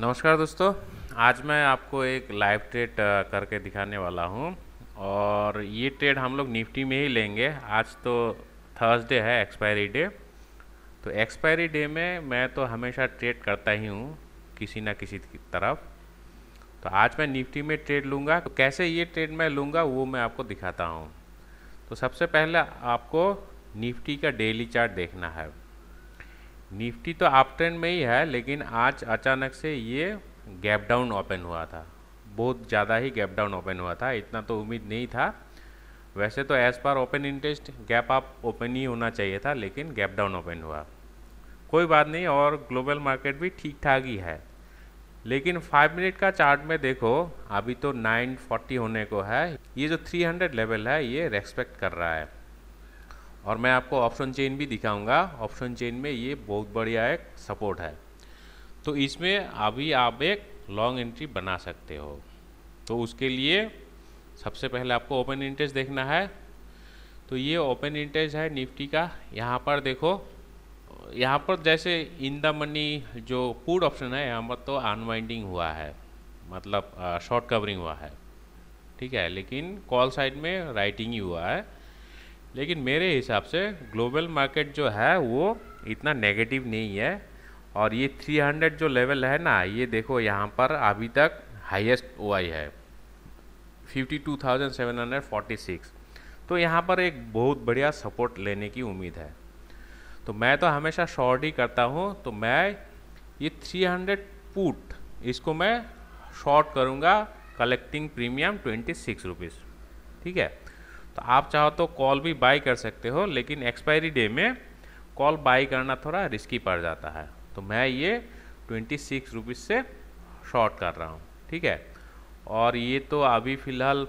नमस्कार दोस्तों आज मैं आपको एक लाइव ट्रेड करके दिखाने वाला हूं और ये ट्रेड हम लोग निफ्टी में ही लेंगे आज तो थर्सडे है एक्सपायरी डे तो एक्सपायरी डे में मैं तो हमेशा ट्रेड करता ही हूँ किसी ना किसी की तरफ तो आज मैं निफ्टी में ट्रेड लूँगा तो कैसे ये ट्रेड मैं लूँगा वो मैं आपको दिखाता हूँ तो सबसे पहले आपको निफ्टी का डेली चार्ट देखना है निफ्टी तो आप ट्रेंड में ही है लेकिन आज अचानक से ये गैप डाउन ओपन हुआ था बहुत ज़्यादा ही गैप डाउन ओपन हुआ था इतना तो उम्मीद नहीं था वैसे तो एज़ पर open interest gap up open ही होना चाहिए था लेकिन गैप डाउन ओपन हुआ कोई बात नहीं और ग्लोबल मार्केट भी ठीक ठाक ही है लेकिन फाइव मिनट का चार्ट में देखो अभी तो 940 होने को है ये जो 300 लेवल है ये रेस्पेक्ट कर रहा है और मैं आपको ऑप्शन चेन भी दिखाऊंगा ऑप्शन चेन में ये बहुत बढ़िया एक सपोर्ट है तो इसमें अभी आप एक लॉन्ग एंट्री बना सकते हो तो उसके लिए सबसे पहले आपको ओपन इंटरेस्ट देखना है तो ये ओपन इंटरेस्ट है निफ्टी का यहाँ पर देखो यहाँ पर जैसे इन द मनी जो पुट ऑप्शन है यहाँ पर तो अनवाइंडिंग हुआ है मतलब शॉर्ट कवरिंग हुआ है ठीक है लेकिन कॉल साइड में राइटिंग ही हुआ है लेकिन मेरे हिसाब से ग्लोबल मार्केट जो है वो इतना नेगेटिव नहीं है और ये 300 जो लेवल है ना ये देखो यहाँ पर अभी तक हाईएस्ट ओ है 52,746 तो यहाँ पर एक बहुत बढ़िया सपोर्ट लेने की उम्मीद है तो मैं तो हमेशा शॉर्ट ही करता हूँ तो मैं ये 300 पुट इसको मैं शॉर्ट करूँगा collecting premium twenty six rupees ठीक है तो आप चाहो तो कॉल भी बाई कर सकते हो लेकिन एक्सपायरी डे में कॉल बाई करना थोड़ा रिस्की पड़ जाता है तो मैं ये ट्वेंटी सिक्स रुपीज़ से शॉर्ट कर रहा हूँ ठीक है और ये तो अभी फ़िलहाल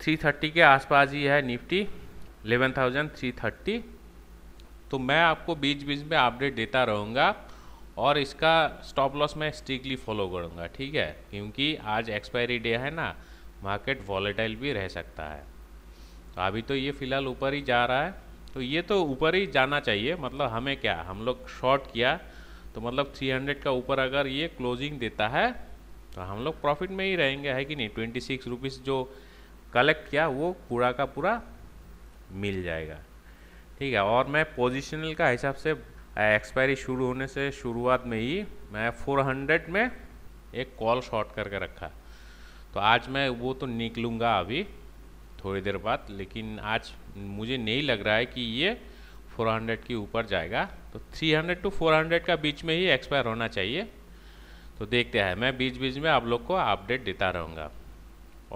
थ्री थर्टी के आसपास ही है Nifty eleven thousand three thirty तो मैं आपको बीच बीच में अपडेट देता रहूँगा और इसका स्टॉप लॉस मैं स्ट्रिक्टली फॉलो करूँगा ठीक है क्योंकि आज एक्सपायरी डे है ना मार्केट वॉलेटाइल भी रह सकता है तो अभी तो ये फ़िलहाल ऊपर ही जा रहा है तो ये तो ऊपर ही जाना चाहिए मतलब हमें क्या हम लोग शॉर्ट किया तो मतलब 300 का ऊपर अगर ये क्लोजिंग देता है तो हम लोग प्रॉफिट में ही रहेंगे है कि नहीं ट्वेंटी सिक्स रुपीज़ जो कलेक्ट किया वो पूरा का पूरा मिल जाएगा ठीक है और मैं पोजिशनल का हिसाब से एक्सपायरी शुरू होने से शुरुआत में ही मैं 400 में एक कॉल शॉर्ट करके रखा तो आज मैं वो तो निकलूँगा अभी थोड़ी देर बाद लेकिन आज मुझे नहीं लग रहा है कि ये 400 के ऊपर जाएगा तो 300 टू 400 का बीच में ही एक्सपायर होना चाहिए तो देखते हैं मैं बीच बीच में आप लोग को अपडेट देता रहूँगा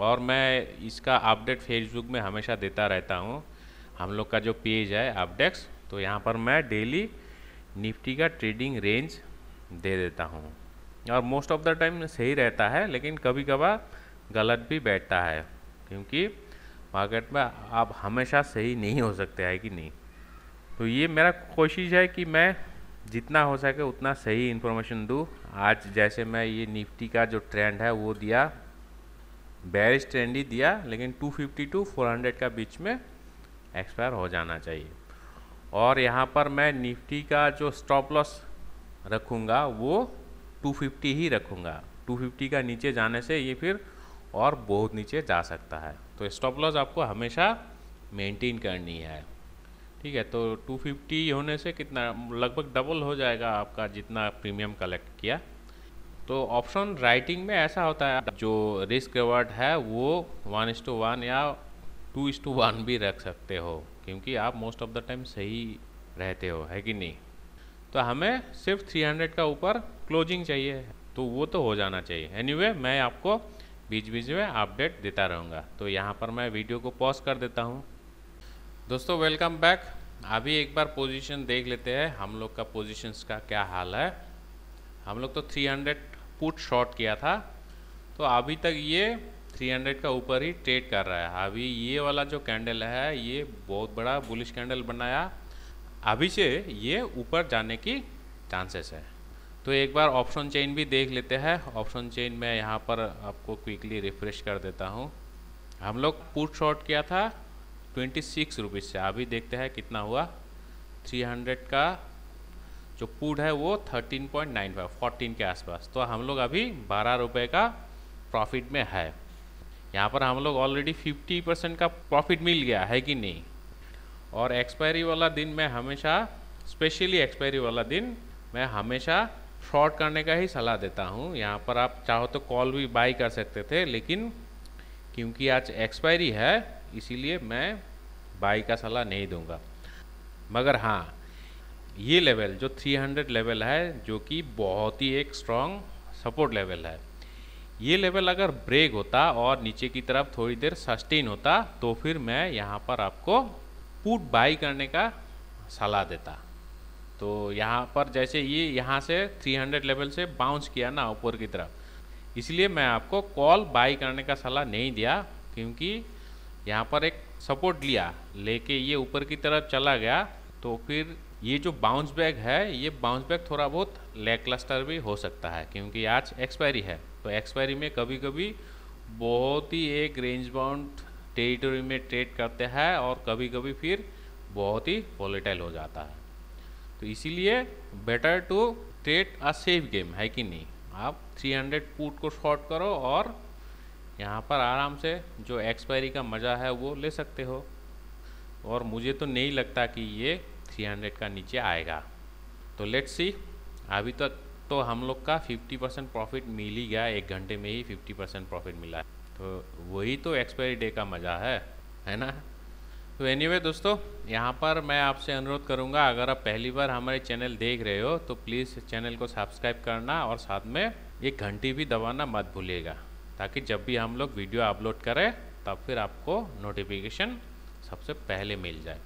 और मैं इसका अपडेट फेसबुक में हमेशा देता रहता हूँ हम लोग का जो पेज है अपडेक्स तो यहाँ पर मैं डेली निफ्टी का ट्रेडिंग रेंज दे देता हूँ और मोस्ट ऑफ द टाइम सही रहता है लेकिन कभी कभार गलत भी बैठता है क्योंकि मार्केट में आप हमेशा सही नहीं हो सकते हैं कि नहीं तो ये मेरा कोशिश है कि मैं जितना हो सके उतना सही इन्फॉर्मेशन दूँ आज जैसे मैं ये निफ्टी का जो ट्रेंड है वो दिया बैरिश ट्रेंड ही दिया लेकिन 250 टू फोर का बीच में एक्सपायर हो जाना चाहिए और यहाँ पर मैं निफ्टी का जो स्टॉप लॉस रखूँगा वो 250 ही रखूँगा 250 का नीचे जाने से ये फिर और बहुत नीचे जा सकता है तो स्टॉप लॉस आपको हमेशा मेंटेन करनी है ठीक है तो 250 होने से कितना लगभग डबल हो जाएगा आपका जितना प्रीमियम कलेक्ट किया तो ऑप्शन राइटिंग में ऐसा होता है जो रिस्क रिवार्ड है वो वन इस टू वन या टू इस टू वन भी रख सकते हो क्योंकि आप मोस्ट ऑफ द टाइम सही रहते हो है कि नहीं तो हमें सिर्फ 300 का ऊपर क्लोजिंग चाहिए तो वो तो हो जाना चाहिए एनीवे anyway, मैं आपको बीच बीच में अपडेट देता रहूँगा तो यहाँ पर मैं वीडियो को पॉज कर देता हूँ दोस्तों वेलकम बैक अभी एक बार पोजीशन देख लेते हैं हम लोग का पोजीशंस का क्या हाल है हम लोग तो 300 पुट शॉर्ट किया था तो अभी तक ये 300 का ऊपर ही ट्रेड कर रहा है अभी ये वाला जो कैंडल है ये बहुत बड़ा बुलिश कैंडल बनाया अभी से ये ऊपर जाने की चांसेस है तो एक बार ऑप्शन चेन भी देख लेते हैं ऑप्शन चेन मैं यहाँ पर आपको क्विकली रिफ्रेश कर देता हूँ हम लोग पुट शॉर्ट किया था ट्वेंटी सिक्स रुपीज़ से अभी देखते हैं कितना हुआ थ्री हंड्रेड का जो पुट है वो thirteen point nine five fourteen के आसपास तो हम लोग अभी बारह रुपये का प्रॉफिट में है यहाँ पर हम लोग ऑलरेडी फिफ्टी परसेंट का प्रॉफिट मिल गया है कि नहीं और एक्सपायरी वाला दिन मैं हमेशा स्पेशली एक्सपायरी वाला दिन मैं हमेशा फ्रॉड करने का ही सलाह देता हूँ यहाँ पर आप चाहो तो कॉल भी बाई कर सकते थे लेकिन क्योंकि आज एक्सपायरी है इसीलिए मैं बाई का सलाह नहीं दूंगा मगर हाँ ये लेवल जो 300 लेवल है जो कि बहुत ही एक स्ट्रॉन्ग सपोर्ट लेवल है ये लेवल अगर ब्रेक होता और नीचे की तरफ थोड़ी देर सस्टेन होता तो फिर मैं यहाँ पर आपको पुट बाई करने का सलाह देता तो यहाँ पर जैसे ये यहाँ से 300 लेवल से बाउंस किया ना ऊपर की तरफ इसलिए मैं आपको कॉल बाई करने का सलाह नहीं दिया क्योंकि यहाँ पर एक सपोर्ट लिया लेके ये ऊपर की तरफ चला गया तो फिर ये जो बाउंस बैग है ये बाउंस बैग थोड़ा बहुत लेग क्लस्टर भी हो सकता है क्योंकि आज एक्सपायरी है तो एक्सपायरी में कभी कभी बहुत ही एक रेंज बाउंड टेरिटोरी में ट्रेड करते हैं और कभी कभी फिर बहुत ही वॉलेटाइल हो जाता है तो इसीलिए better to trade a safe game है कि नहीं आप 300 पुट को शॉर्ट करो और यहाँ पर आराम से जो एक्सपायरी का मज़ा है वो ले सकते हो और मुझे तो नहीं लगता कि ये 300 का नीचे आएगा तो लेट्स सी अभी तक तो हम लोग का 50 परसेंट प्रॉफिट मिल ही गया एक घंटे में ही 50 परसेंट प्रॉफिट मिला तो वही तो एक्सपायरी डे का मज़ा है है ना तो एनी anyway, दोस्तों यहाँ पर मैं आपसे अनुरोध करूँगा अगर आप पहली बार हमारे चैनल देख रहे हो तो प्लीज़ चैनल को सब्सक्राइब करना और साथ में एक घंटी भी दबाना मत भूलिएगा ताकि जब भी हम लोग वीडियो अपलोड करें तब फिर आपको नोटिफिकेशन सबसे पहले मिल जाए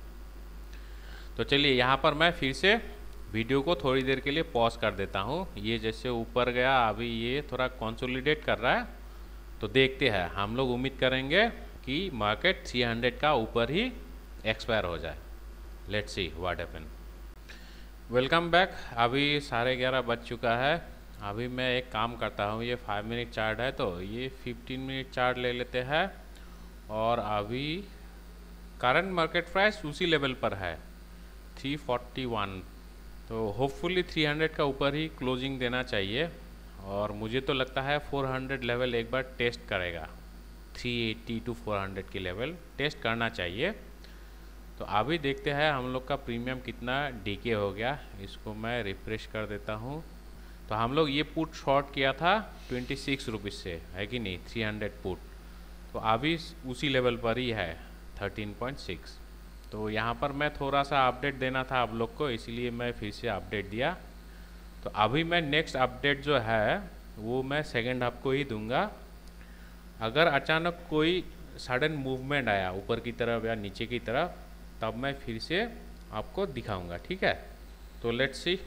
तो चलिए यहाँ पर मैं फिर से वीडियो को थोड़ी देर के लिए पॉज कर देता हूँ ये जैसे ऊपर गया अभी ये थोड़ा कंसोलिडेट कर रहा है तो देखते हैं हम लोग उम्मीद करेंगे कि मार्केट 300 का ऊपर ही एक्सपायर हो जाए let see what happen welcome back अभी साढ़े ग्यारह बज चुका है अभी मैं एक काम करता हूँ ये फाइव मिनट चार्ट है तो ये फिफ्टीन मिनट चार्ट ले लेते हैं और अभी करंट मार्केट प्राइस उसी लेवल पर है 341 तो होपफुली 300 का ऊपर ही क्लोजिंग देना चाहिए और मुझे तो लगता है 400 लेवल एक बार टेस्ट करेगा 380 टू 400 के लेवल टेस्ट करना चाहिए तो अभी देखते हैं हम लोग का प्रीमियम कितना डीके हो गया इसको मैं रिफ्रेश कर देता हूँ तो हम लोग ये पुट शॉर्ट किया था ट्वेंटी सिक्स रुपीज़ से है कि नहीं थ्री हंड्रेड पुट तो अभी उसी लेवल पर ही है थर्टीन पॉइंट सिक्स तो यहाँ पर मैं थोड़ा सा अपडेट देना था आप लोग को इसलिए मैं फिर से अपडेट दिया तो अभी मैं नेक्स्ट अपडेट जो है वो मैं सेकेंड हाफ को ही दूंगा अगर अचानक कोई सडन मूवमेंट आया ऊपर की तरफ या नीचे की तरफ तब मैं फिर से आपको दिखाऊंगा ठीक है तो let's see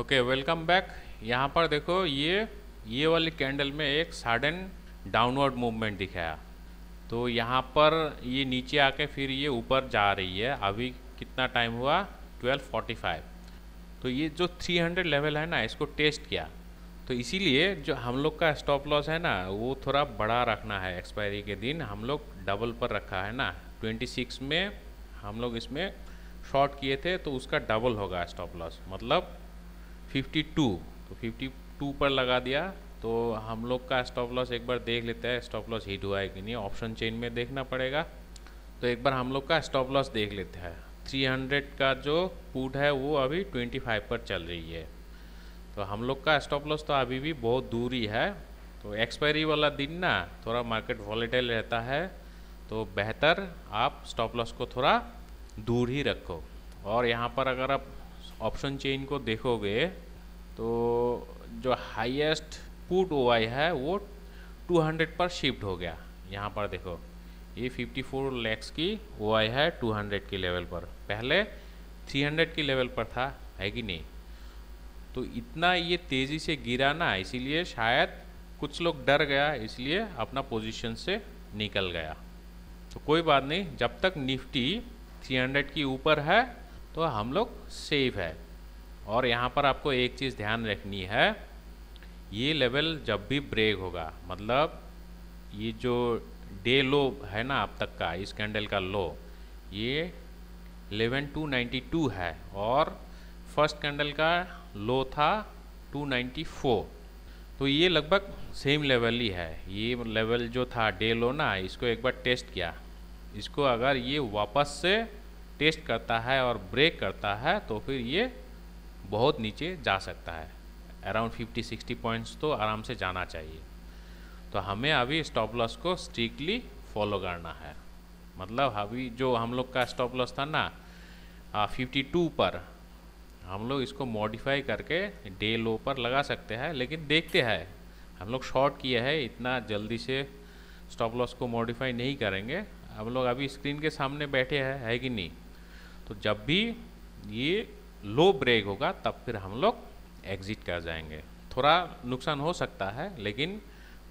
okay welcome back यहाँ पर देखो ये ये वाली कैंडल में एक सडन डाउनवर्ड मूवमेंट दिखाया तो यहाँ पर ये नीचे आके फिर ये ऊपर जा रही है अभी कितना टाइम हुआ 12:45 तो ये जो 300 लेवल है ना इसको टेस्ट किया तो इसीलिए जो हम लोग का स्टॉप लॉस है ना वो थोड़ा बड़ा रखना है एक्सपायरी के दिन हम लोग डबल पर रखा है ना 26 में हम लोग इसमें शॉर्ट किए थे तो उसका डबल होगा स्टॉप लॉस मतलब 52 तो 52 पर लगा दिया तो हम लोग का स्टॉप लॉस एक बार देख लेते हैं स्टॉप लॉस हिट हुआ है कि नहीं ऑप्शन चेन में देखना पड़ेगा तो एक बार हम लोग का स्टॉप लॉस देख लेते हैं 300 का जो पुट है वो अभी 25 पर चल रही है तो हम लोग का स्टॉप लॉस तो अभी भी बहुत दूरी है तो एक्सपायरी वाला दिन ना थोड़ा मार्केट वॉलेटाइल रहता है तो बेहतर आप स्टॉप लॉस को थोड़ा दूर ही रखो और यहाँ पर अगर आप ऑप्शन चेन को देखोगे तो जो हाईएस्ट पुट ओ है वो 200 पर शिफ्ट हो गया यहाँ पर देखो ये 54 लैक्स की ओ है 200 के लेवल पर पहले 300 के लेवल पर था है कि नहीं तो इतना ये तेज़ी से गिरा ना इसीलिए शायद कुछ लोग डर गया इसलिए अपना पोजीशन से निकल गया तो कोई बात नहीं जब तक निफ्टी 300 की ऊपर है तो हम लोग सेफ है और यहाँ पर आपको एक चीज़ ध्यान रखनी है ये लेवल जब भी ब्रेक होगा मतलब ये जो डे लो है ना अब तक का इस कैंडल का लो ये 11292 है और फर्स्ट कैंडल का लो था 294 तो ये लगभग सेम लेवल ही है ये लेवल जो था डे लो ना इसको एक बार टेस्ट किया इसको अगर ये वापस से टेस्ट करता है और ब्रेक करता है तो फिर ये बहुत नीचे जा सकता है अराउंड 50-60 पॉइंट्स तो आराम से जाना चाहिए तो हमें अभी स्टॉप लॉस को स्ट्रिक्टली फॉलो करना है मतलब अभी जो हम लोग का स्टॉप लॉस था ना आ, 52 पर हम लोग इसको मॉडिफाई करके डे लो पर लगा सकते हैं लेकिन देखते हैं हम लोग शॉर्ट किए हैं इतना जल्दी से स्टॉप लॉस को मॉडिफाई नहीं करेंगे हम लोग अभी स्क्रीन के सामने बैठे हैं है कि नहीं तो जब भी ये लो ब्रेक होगा तब फिर हम लोग एग्ज़िट कर जाएंगे थोड़ा नुकसान हो सकता है लेकिन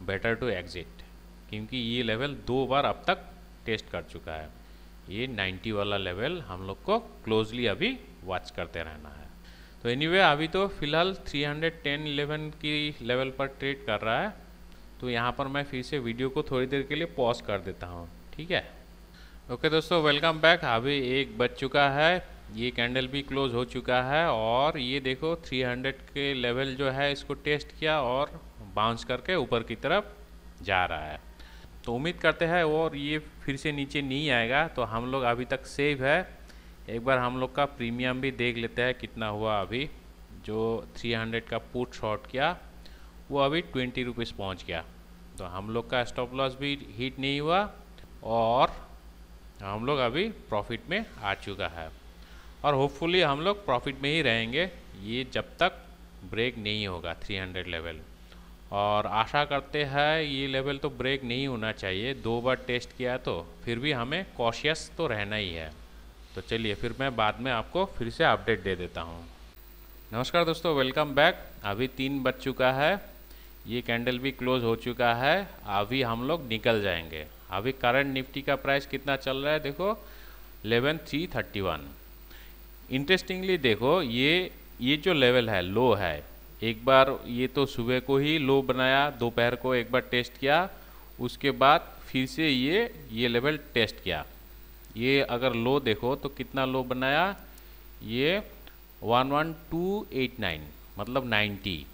बेटर टू एग्ज़िट क्योंकि ये लेवल दो बार अब तक टेस्ट कर चुका है ये 90 वाला लेवल हम लोग को क्लोजली अभी वॉच करते रहना है तो एनीवे anyway, अभी तो फिलहाल 310 11 की लेवल पर ट्रेड कर रहा है तो यहाँ पर मैं फिर से वीडियो को थोड़ी देर के लिए पॉज कर देता हूँ ठीक है ओके okay, दोस्तों वेलकम बैक अभी एक बज चुका है ये कैंडल भी क्लोज हो चुका है और ये देखो 300 के लेवल जो है इसको टेस्ट किया और बाउंस करके ऊपर की तरफ जा रहा है तो उम्मीद करते हैं और ये फिर से नीचे नहीं आएगा तो हम लोग अभी तक सेफ है एक बार हम लोग का प्रीमियम भी देख लेते हैं कितना हुआ अभी जो 300 का पुट शॉर्ट किया वो अभी ट्वेंटी रुपीज़ पहुँच गया तो हम लोग का स्टॉप लॉस भी हिट नहीं हुआ और हम लोग अभी प्रॉफिट में आ चुका है और होपफुली हम लोग प्रॉफिट में ही रहेंगे ये जब तक ब्रेक नहीं होगा 300 लेवल और आशा करते हैं ये लेवल तो ब्रेक नहीं होना चाहिए दो बार टेस्ट किया तो फिर भी हमें कॉशियस तो रहना ही है तो चलिए फिर मैं बाद में आपको फिर से अपडेट दे देता हूँ नमस्कार दोस्तों वेलकम बैक अभी तीन बज चुका है ये कैंडल भी क्लोज हो चुका है अभी हम लोग निकल जाएंगे अभी करंट निफ्टी का प्राइस कितना चल रहा है देखो eleven three thirty one interestingly देखो ये ये जो लेवल है लो है एक बार ये तो सुबह को ही लो बनाया दोपहर को एक बार टेस्ट किया उसके बाद फिर से ये ये लेवल टेस्ट किया ये अगर लो देखो तो कितना लो बनाया ये one one two eight nine मतलब नाइन्टी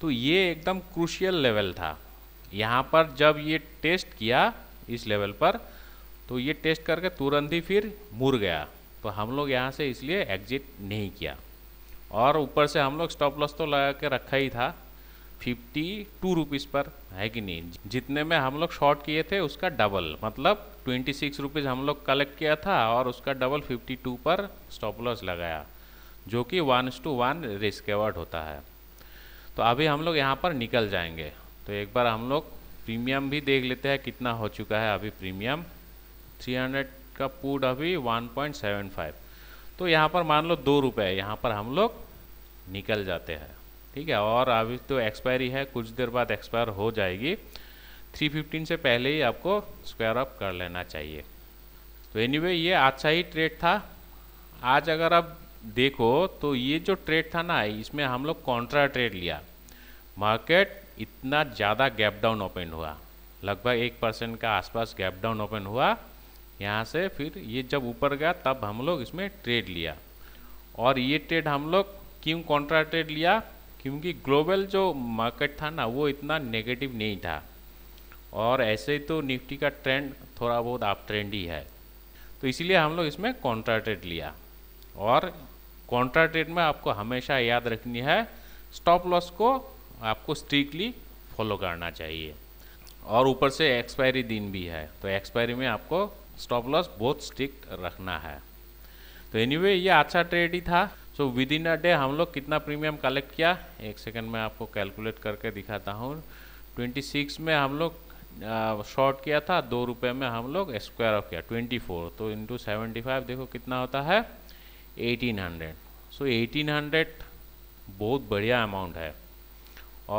तो ये एकदम क्रूशियल लेवल था यहाँ पर जब ये टेस्ट किया इस लेवल पर तो ये टेस्ट करके तुरंत ही फिर मुड़ गया तो हम लोग यहाँ से इसलिए एग्जिट नहीं किया और ऊपर से हम लोग स्टॉप लॉस तो लगा के रखा ही था फिफ्टी टू रुपीज़ पर है कि नहीं जितने में हम लोग शॉर्ट किए थे उसका डबल मतलब ट्वेंटी सिक्स रुपीज़ हम लोग कलेक्ट किया था और उसका डबल फिफ्टी टू पर स्टॉप लॉस लगाया जो कि one to one risk reward होता है तो अभी हम लोग यहाँ पर निकल जाएंगे तो एक बार हम लोग प्रीमियम भी देख लेते हैं कितना हो चुका है अभी प्रीमियम 300 का पुट अभी 1.75 तो यहाँ पर मान लो दो रुपये यहाँ पर हम लोग निकल जाते हैं ठीक है और अभी तो एक्सपायरी है कुछ देर बाद एक्सपायर हो जाएगी 315 से पहले ही आपको स्क्वायर अप कर लेना चाहिए तो एनीवे ये अच्छा ही ट्रेड था आज अगर आप देखो तो ये जो ट्रेड था ना इसमें हम लोग कॉन्ट्रा ट्रेड लिया मार्केट इतना ज़्यादा गैप डाउन ओपन हुआ लगभग एक परसेंट का आसपास गैप डाउन ओपन हुआ यहाँ से फिर ये जब ऊपर गया तब हम लोग इसमें ट्रेड लिया और ये ट्रेड हम लोग क्यों कॉन्ट्रा ट्रेड लिया क्योंकि ग्लोबल जो मार्केट था ना वो इतना नेगेटिव नहीं था और ऐसे तो निफ्टी का ट्रेंड थोड़ा बहुत आप ट्रेंड ही है तो इसलिए हम लोग इसमें कॉन्ट्रा ट्रेड लिया और कॉन्ट्रा ट्रेड में आपको हमेशा याद रखनी है स्टॉप लॉस को आपको स्ट्रिक्टली फॉलो करना चाहिए और ऊपर से एक्सपायरी दिन भी है तो एक्सपायरी में आपको स्टॉप लॉस बहुत स्ट्रिक्ट रखना है तो एनीवे anyway, ये अच्छा ट्रेड ही था so with in a day हम लोग कितना प्रीमियम कलेक्ट किया एक सेकंड में आपको कैलकुलेट करके दिखाता हूँ 26 में हम लोग शॉर्ट किया था दो रुपये में हम लोग स्क्वायर ऑफ किया 24 तो इंटू सेवेंटी देखो कितना होता है 1800 सो so, 1800 बहुत बढ़िया अमाउंट है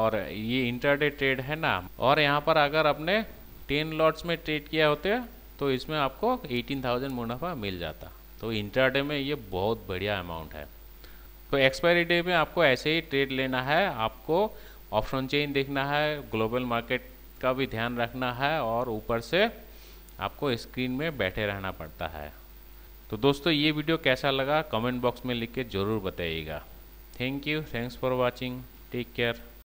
और ये इंटरडे ट्रेड है ना और यहाँ पर अगर अपने टेन लॉट्स में ट्रेड किया होते तो इसमें आपको 18,000 मुनाफा मिल जाता तो इंट्राडे में ये बहुत बढ़िया अमाउंट है तो एक्सपायरी डे में आपको ऐसे ही ट्रेड लेना है आपको ऑप्शन चेन देखना है ग्लोबल मार्केट का भी ध्यान रखना है और ऊपर से आपको स्क्रीन में बैठे रहना पड़ता है तो दोस्तों ये वीडियो कैसा लगा कमेंट बॉक्स में लिख के ज़रूर बताइएगा thank you thanks for watching take care